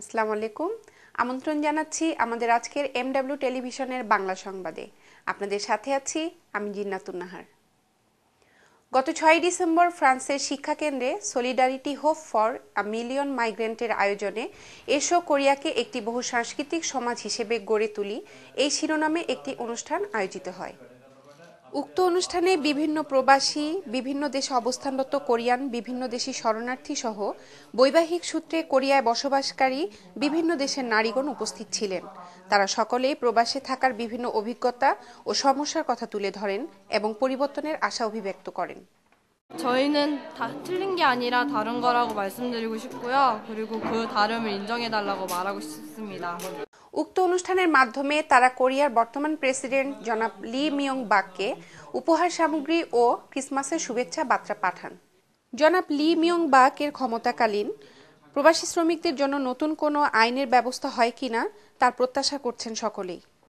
আসসালামু আলাইকুম আমন্ত্রণ জানাচ্ছি আমাদের আজকের এমডাব্লিউ টেলিভিশনের বাংলা সংবাদে আপনাদের সাথে আছি আমি জিন্নাতুন্নাহার গত ছয় ডিসেম্বর ফ্রান্সের শিক্ষাকেন্দ্রে solidarity hope for a million মাইগ্রেন্টের আয়োজনে এসো কোরিয়াকে একটি বহু সাংস্কৃতিক সমাজ হিসেবে গড়ে তুলি এই শিরোনামে একটি অনুষ্ঠান আয়োজিত হয় উক্ত অনুষ্ঠানে বিভিন্ন প্রবাসী বিভিন্ন দেশে অবস্থানরত কোরিয়ান বিভিন্ন দেশি শরণার্থী সহ বৈবাহিক সূত্রে কোরিয়ায় বসবাসকারী বিভিন্ন দেশের নারীগণ উপস্থিত ছিলেন তারা সকলেই প্রবাসে থাকার বিভিন্ন অভিজ্ঞতা ও সমস্যার কথা তুলে ধরেন এবং পরিবর্তনের আশা অভিব্যক্ত করেন 저희는 다 틀린 게 아니라 다른 거라고 말씀드리고 싶고요. 그리고 그 다름을 말하고 싶습니다. উক্ত অনুষ্ঠানের মাধ্যমে তারা কোরিয়ার বর্তমান প্রেসিডেন্ট জনাব লি মিয়ং বাককে উপহার সামগ্রী ও ক্রিসমাসের শুভেচ্ছা বার্তা পাঠান জনাব লি মিয়ং বাক এর ক্ষমতাকালীন প্রবাসী শ্রমিকদের জন্য নতুন কোনো আইনের ব্যবস্থা হয় কিনা তার প্রত্যাশা করছেন সকলেই